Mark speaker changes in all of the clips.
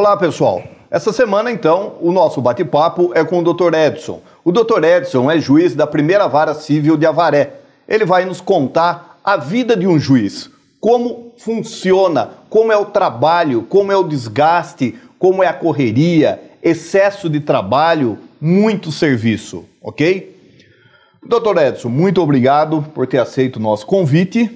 Speaker 1: Olá, pessoal. Essa semana, então, o nosso bate-papo é com o Dr. Edson. O Dr. Edson é juiz da primeira vara civil de Avaré. Ele vai nos contar a vida de um juiz, como funciona, como é o trabalho, como é o desgaste, como é a correria, excesso de trabalho, muito serviço, ok? Doutor Edson, muito obrigado por ter aceito o nosso convite.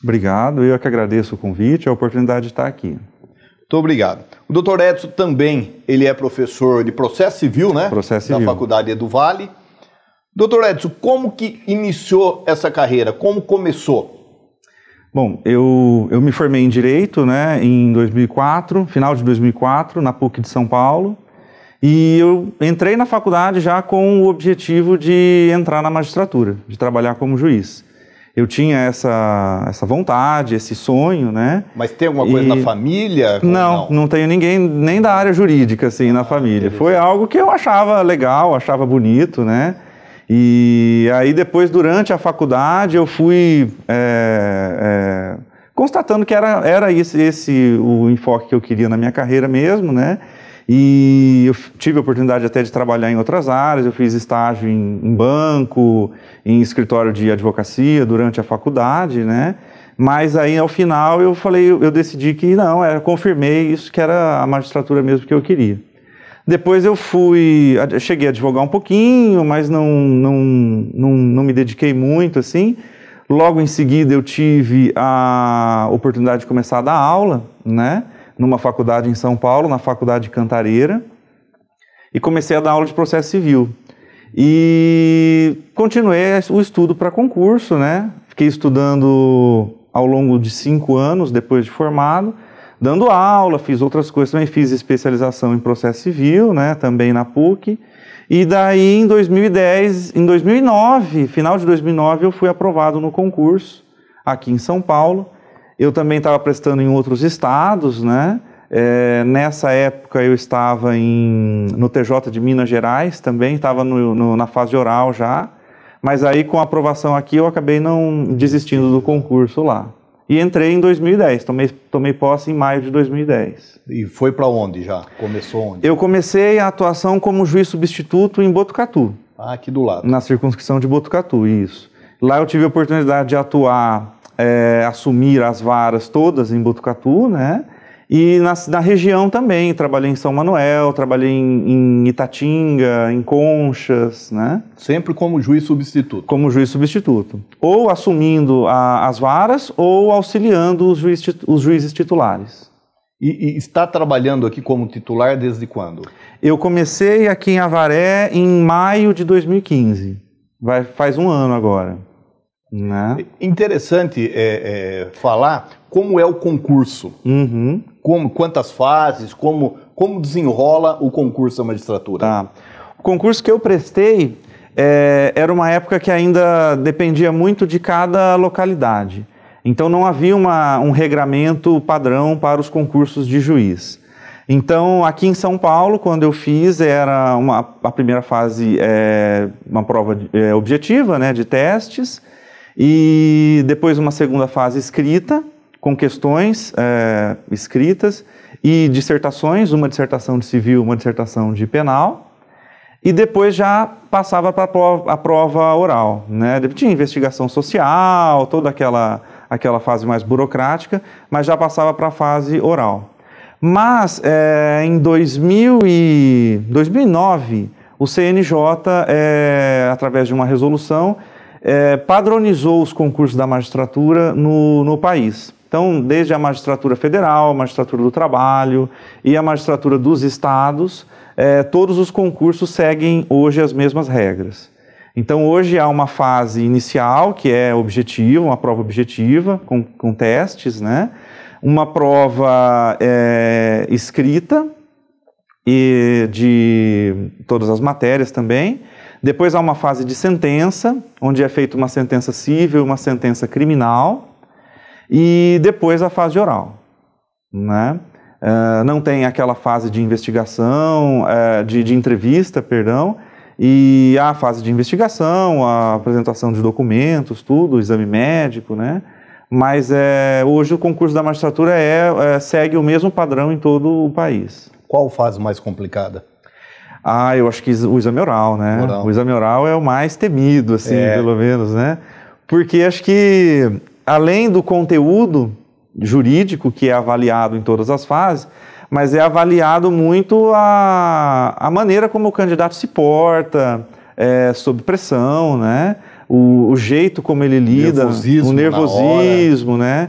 Speaker 1: Obrigado, eu é que agradeço o convite e a oportunidade de estar aqui. Muito obrigado. Dr. Edson também, ele é professor de processo civil, né? Processo civil. Da Faculdade Edu Vale. Doutor Edson, como que iniciou essa carreira? Como começou?
Speaker 2: Bom, eu, eu me formei em Direito né, em 2004, final de 2004, na PUC de São Paulo. E eu entrei na faculdade já com o objetivo de entrar na magistratura, de trabalhar como juiz eu tinha essa, essa vontade, esse sonho, né? Mas tem alguma coisa e... na família? Não, não, não, tenho ninguém nem da área jurídica assim na ah, família. Foi algo que eu achava legal, achava bonito, né? E aí depois durante a faculdade eu fui é, é, constatando que era, era esse, esse o enfoque que eu queria na minha carreira mesmo, né? E eu tive a oportunidade até de trabalhar em outras áreas, eu fiz estágio em, em banco, em escritório de advocacia durante a faculdade, né? Mas aí ao final eu falei, eu decidi que não, é, eu confirmei isso que era a magistratura mesmo que eu queria. Depois eu fui, cheguei a advogar um pouquinho, mas não, não, não, não me dediquei muito assim. Logo em seguida eu tive a oportunidade de começar a dar aula, né? numa faculdade em São Paulo, na faculdade Cantareira, e comecei a dar aula de processo civil. E continuei o estudo para concurso, né? Fiquei estudando ao longo de cinco anos depois de formado, dando aula, fiz outras coisas também, fiz especialização em processo civil, né? Também na PUC. E daí em 2010, em 2009, final de 2009, eu fui aprovado no concurso aqui em São Paulo eu também estava prestando em outros estados, né? É, nessa época eu estava em, no TJ de Minas Gerais, também estava no, no, na fase oral já, mas aí com a aprovação aqui eu acabei não desistindo do concurso lá. E entrei em 2010, tomei, tomei posse em maio de 2010. E foi para onde já? Começou onde? Eu comecei a atuação como juiz substituto em Botucatu. Ah, aqui do lado. Na circunscrição de Botucatu, isso. Lá eu tive a oportunidade de atuar é, assumir as varas todas em Botucatu, né? E na, na região também, trabalhei em São Manuel, trabalhei em, em, Itatinga, em Conchas, né? Sempre como juiz substituto. Como juiz substituto. Ou assumindo a, as varas ou auxiliando os, juiz, os juízes titulares. E, e, está trabalhando aqui como titular desde quando? Eu comecei aqui em Avaré em maio de
Speaker 1: 2015. Vai, faz um ano agora. Né? Interessante é, é, falar como é o concurso, uhum. como quantas fases, como, como desenrola o concurso da magistratura. Tá. O concurso que eu prestei
Speaker 2: é, era uma época que ainda dependia muito de cada localidade. Então não havia uma, um regramento padrão para os concursos de juiz. Então, aqui em São Paulo, quando eu fiz, era uma, a primeira fase, é, uma prova de, é, objetiva, né, de testes, e depois uma segunda fase escrita, com questões é, escritas e dissertações, uma dissertação de civil, uma dissertação de penal. E depois já passava para a prova oral, né? Tinha investigação social, toda aquela, aquela fase mais burocrática, mas já passava para a fase oral. Mas é, em 2000 e 2009, o CNJ, é, através de uma resolução, é, padronizou os concursos da magistratura no, no país. Então, desde a magistratura federal, a magistratura do trabalho e a magistratura dos estados, é, todos os concursos seguem hoje as mesmas regras. Então, hoje há uma fase inicial, que é objetiva, uma prova objetiva, com, com testes, né? uma prova é, escrita e de todas as matérias também, depois há uma fase de sentença, onde é feita uma sentença civil, uma sentença criminal, e depois a fase oral. Né? Uh, não tem aquela fase de investigação, uh, de, de, entrevista, perdão, e a fase de investigação, a apresentação de documentos, tudo, exame médico, né? Mas é, hoje o concurso da magistratura é, é, segue o mesmo padrão em todo o país.
Speaker 1: Qual fase mais complicada?
Speaker 2: Ah, eu acho que o exame oral, né? Oral. O exame oral é o mais temido, assim, é. pelo menos, né? Porque acho que, além do conteúdo jurídico, que é avaliado em todas as fases, mas é avaliado muito a, a maneira como o candidato se porta, é, sob pressão, né? O, o, jeito como ele lida, nervosismo o nervosismo, né?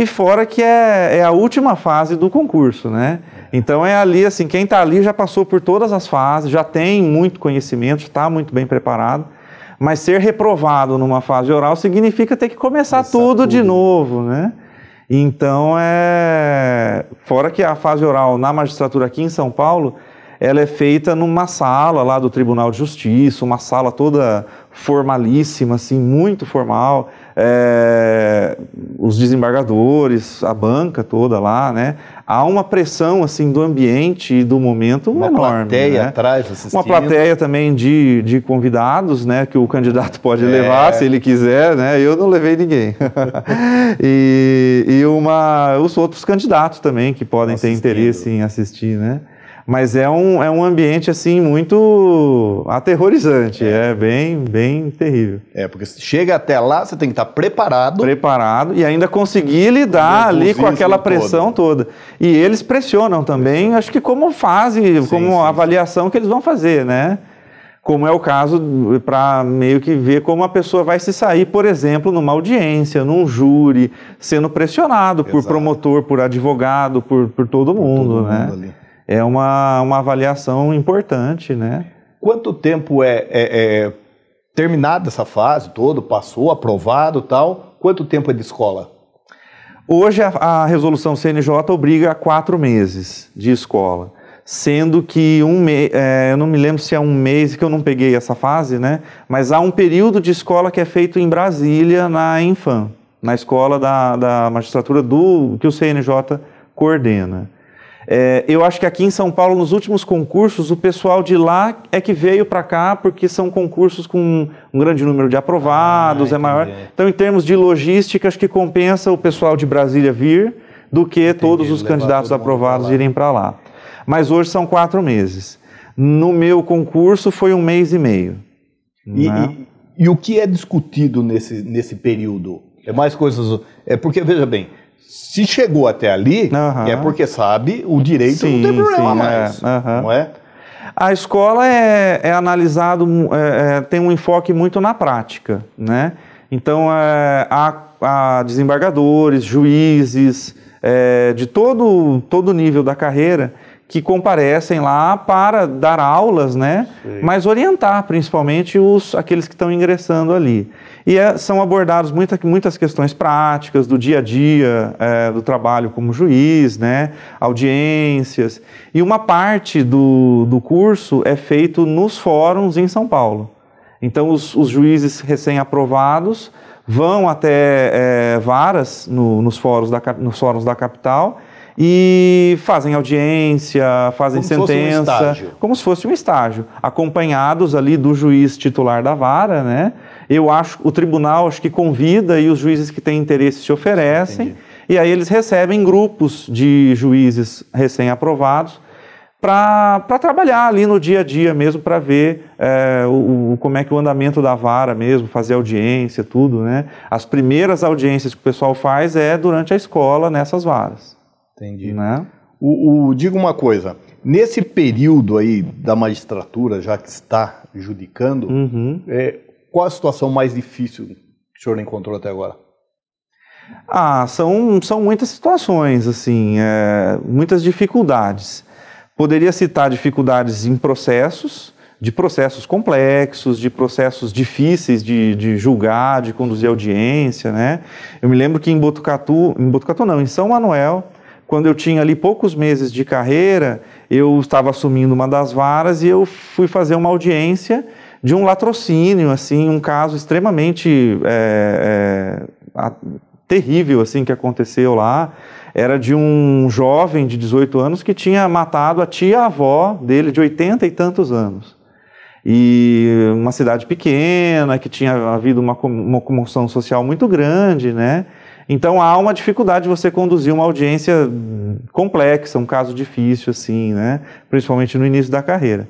Speaker 2: E fora que é, é a última fase do concurso, né? Então é ali, assim, quem está ali já passou por todas as fases, já tem muito conhecimento, está muito bem preparado. Mas ser reprovado numa fase oral significa ter que começar, começar tudo, tudo de novo, né? Então é. Fora que a fase oral na magistratura aqui em São Paulo, ela é feita numa sala lá do Tribunal de Justiça, uma sala toda formalíssima, assim, muito formal é, os desembargadores, a banca toda lá, né? Há uma pressão assim do ambiente e do momento uma enorme. Uma plateia né?
Speaker 1: atrás assistindo. Uma plateia
Speaker 2: também de, de convidados, né? Que o candidato pode é. levar se ele quiser, né? Eu não levei ninguém. e, e uma, os outros candidatos também que podem Assistindo. ter interesse em assistir, né? Mas é um, é um ambiente assim muito aterrorizante, é, é bem, bem terrível. É, porque chega até lá, você tem que estar preparado. Preparado e ainda conseguir lidar ali com aquela pressão toda. toda. E eles pressionam também, acho que como fase, sim, como sim, avaliação sim. que eles vão fazer, né? como é o caso para meio que ver como a pessoa vai se sair, por exemplo, numa audiência, num júri, sendo pressionado Exato. por promotor, por advogado, por, por todo por mundo, todo né? Mundo é uma, uma avaliação importante, né?
Speaker 1: Quanto tempo é, é, é terminada essa fase toda, passou, aprovado tal? Quanto tempo é de escola? Hoje a, a resolução CNJ obriga a quatro meses de escola
Speaker 2: sendo que um mês, é, eu não me lembro se é um mês que eu não peguei essa fase, né? Mas há um período de escola que é feito em Brasília, na Infam, na escola da, da magistratura do que o CNJ coordena. É, eu acho que aqui em São Paulo, nos últimos concursos, o pessoal de lá é que veio para cá, porque são concursos com um grande número de aprovados, ah, é maior. Então, em termos de logística, acho que compensa o pessoal de Brasília vir do que entendi, todos os candidatos todo aprovados pra irem para lá. Mas hoje são quatro meses. No meu concurso foi um mês e meio.
Speaker 1: E, né? e, e o que é discutido nesse, nesse período? É mais coisas. É porque, veja bem, se chegou até ali, uhum. é porque sabe o direito sim, não tem problema sim, mais, é. Uhum. não é? A escola é, é analisado, é, é,
Speaker 2: tem um enfoque muito na prática, né? Então, é, há, há desembargadores, juízes, é, de todo, todo nível da carreira que comparecem lá para dar aulas, né? Mas orientar principalmente os, aqueles que estão ingressando ali. E é, são abordadas muita, muitas questões práticas do dia a dia, é, do trabalho como juiz, né, audiências. E uma parte do, do curso é feito nos fóruns em São Paulo. Então, os, os juízes recém-aprovados vão até é, varas no, nos, fóruns da, nos fóruns da capital e fazem audiência, fazem como sentença, se um como se fosse um estágio, acompanhados ali do juiz titular da vara, né? eu acho o tribunal acho que convida e os juízes que têm interesse se oferecem. Entendi. E aí eles recebem grupos de juízes recém-aprovados para trabalhar ali no dia a dia mesmo, para ver é, o, o, como é que o andamento da vara mesmo, fazer audiência, tudo, né? As primeiras audiências que o pessoal faz é durante a escola nessas varas.
Speaker 1: Entendi. Né? O, o, digo uma coisa, nesse período aí da magistratura, já que está judicando, uhum. é, qual a situação mais difícil que o senhor encontrou até agora?
Speaker 2: Ah, são, são muitas situações, assim, é, muitas dificuldades. Poderia citar dificuldades em processos, de processos complexos, de processos difíceis de, de, julgar, de conduzir audiência, né? Eu me lembro que em Botucatu, em Botucatu não, em São Manuel, quando eu tinha ali poucos meses de carreira, eu estava assumindo uma das varas e eu fui fazer uma audiência de um latrocínio, assim, um caso extremamente é, é, a, terrível, assim, que aconteceu lá. Era de um jovem de 18 anos que tinha matado a tia-avó dele de 80 e tantos anos. E uma cidade pequena, que tinha havido uma, uma comoção social muito grande, né? Então há uma dificuldade de você conduzir uma audiência complexa, um caso difícil, assim, né? Principalmente no início da carreira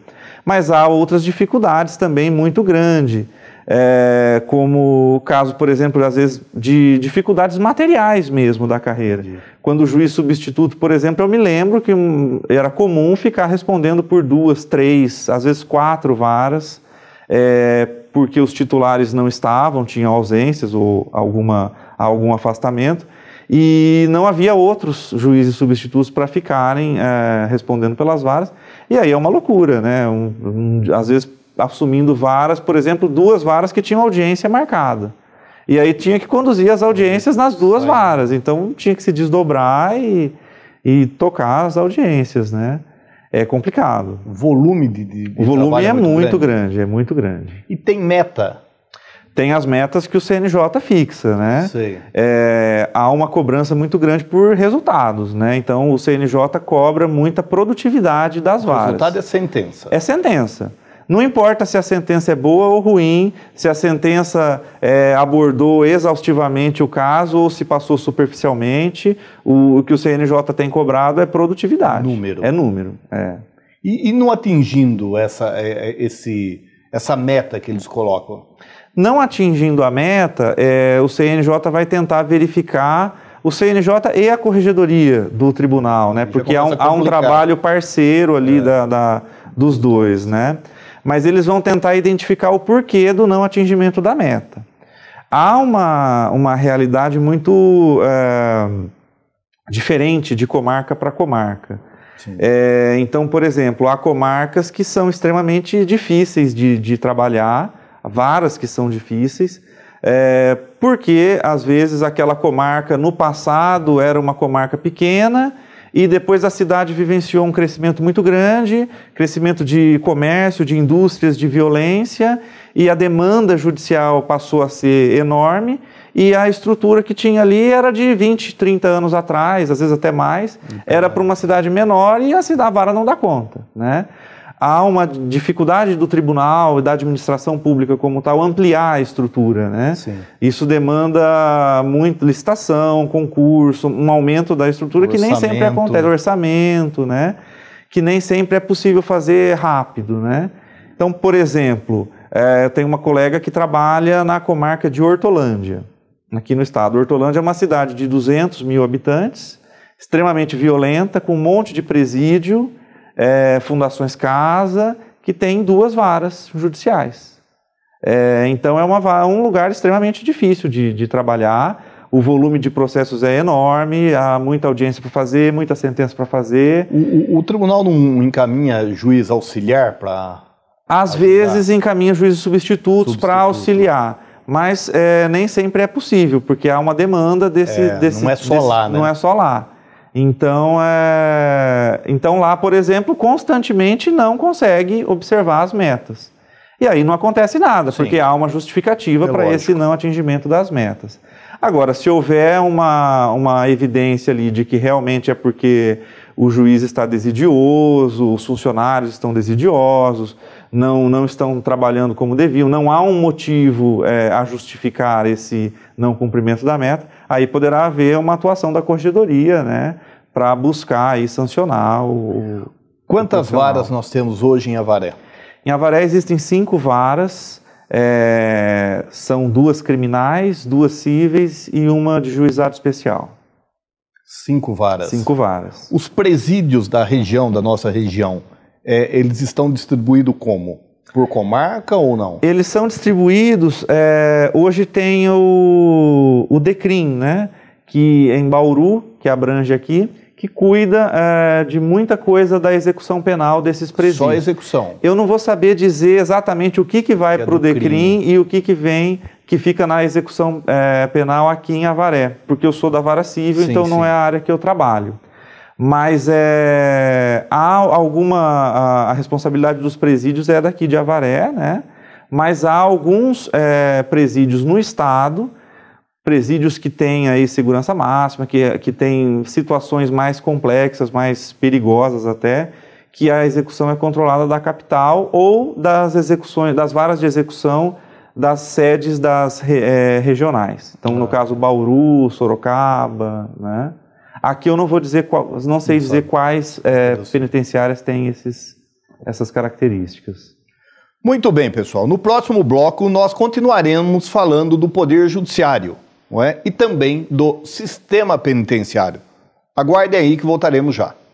Speaker 2: mas há outras dificuldades também muito grande, é, como o caso, por exemplo, às vezes de dificuldades materiais mesmo da carreira. Entendi. Quando o juiz substituto, por exemplo, eu me lembro que hum, era comum ficar respondendo por duas, três, às vezes quatro varas, é, porque os titulares não estavam, tinham ausências ou alguma, algum afastamento e não havia outros juízes substitutos para ficarem é, respondendo pelas varas. E aí é uma loucura, né? Um, um, às vezes assumindo varas, por exemplo, duas varas que tinham audiência marcada. E aí tinha que conduzir as audiências nas duas varas. Então tinha que se desdobrar e, e tocar as audiências, né? É complicado. Volume de, de, o volume é, é muito, muito grande. grande, é muito grande. E tem meta tem as metas que o CNJ fixa, né? É, há uma cobrança muito grande por resultados, né? Então o CNJ cobra muita produtividade das o varas. Resultado é
Speaker 1: sentença.
Speaker 2: É sentença. Não importa se a sentença é boa ou ruim, se a sentença é, abordou exaustivamente o caso ou se passou superficialmente, o, o, que o CNJ tem cobrado é produtividade. Número. É número. É. E, e não atingindo essa, é, é, esse, essa meta que eles colocam, não atingindo a meta, é, o CNJ vai tentar verificar o CNJ e a corregedoria do tribunal, né? Porque há um, há um, trabalho parceiro ali é. da, da, dos dois, né? Mas eles vão tentar identificar o porquê do não atingimento da meta. Há uma, uma realidade muito é, diferente de comarca para comarca. É, então, por exemplo, há comarcas que são extremamente difíceis de, de trabalhar varas que são difíceis, é, porque às vezes aquela comarca no passado era uma comarca pequena e depois a cidade vivenciou um crescimento muito grande crescimento de comércio, de indústrias, de violência e a demanda judicial passou a ser enorme. E a estrutura que tinha ali era de 20, 30 anos atrás, às vezes até mais, então, era para uma cidade menor e a cidade a vara não dá conta, né? há uma dificuldade do tribunal e da administração pública como tal ampliar a estrutura, né? Sim. Isso demanda muito licitação, concurso, um aumento da estrutura o que orçamento. nem sempre acontece, orçamento, né? Que nem sempre é possível fazer rápido, né? Então, por exemplo, é, eu tenho uma colega que trabalha na comarca de Hortolândia, aqui no estado. Hortolândia é uma cidade de 200 mil habitantes, extremamente violenta, com um monte de presídio, é, Fundações Casa, que tem duas varas judiciais. É, então é uma, é um lugar extremamente difícil de, de trabalhar. O volume de processos é enorme, há muita audiência para fazer, muita sentença para fazer. O, o, o, tribunal não encaminha juiz auxiliar para. Às ajudar. vezes encaminha juízes substitutos Substituto. para né? auxiliar mas é, nem sempre é possível, porque há uma demanda desse. É, desse não é só desse, lá, né? Não é só lá. Então, é... então lá, por exemplo, constantemente não consegue observar as metas. E aí não acontece nada, Sim. porque há uma justificativa é para esse não atingimento das metas. Agora, se houver uma, uma evidência ali de que realmente é porque o juiz está desidioso, os funcionários estão desidiosos, não, não estão trabalhando como deviam, não há um motivo é, a justificar esse não cumprimento da meta, aí poderá haver uma atuação da corregedoria, né? para buscar e sancionar o. Quantas o varas nós temos hoje em Avaré? Em Avaré existem cinco varas, é, são duas criminais, duas cíveis e uma de juizado
Speaker 1: especial. Cinco varas. Cinco varas. Os presídios da região, da nossa região, é, eles estão distribuídos como? Por comarca ou não? Eles são distribuídos. É, hoje tem o, o DECRIM, né?
Speaker 2: Que é em Bauru, que abrange aqui, que cuida é, de muita coisa da execução penal desses presídios. Só execução. Eu não vou saber dizer exatamente o que, que vai é para o DECRIM e o que, que vem, que fica na execução é, penal aqui em Avaré, porque eu sou da vara civil, sim, então sim. não é a área que eu trabalho. Mas é, há alguma. A, a responsabilidade dos presídios é daqui de Avaré, né? Mas há alguns é, presídios no estado presídios que têm aí segurança máxima, que, que têm situações mais complexas, mais perigosas até, que a execução é controlada da capital ou das execuções, das varas de execução das sedes das é, regionais. Então, ah. no caso, Bauru, Sorocaba, né? Aqui eu não vou dizer, qual, não sei não dizer sabe. quais é, penitenciárias
Speaker 1: têm esses, essas características. Muito bem, pessoal. No próximo bloco, nós continuaremos falando do Poder Judiciário não é? e também do sistema penitenciário. Aguardem aí que voltaremos já.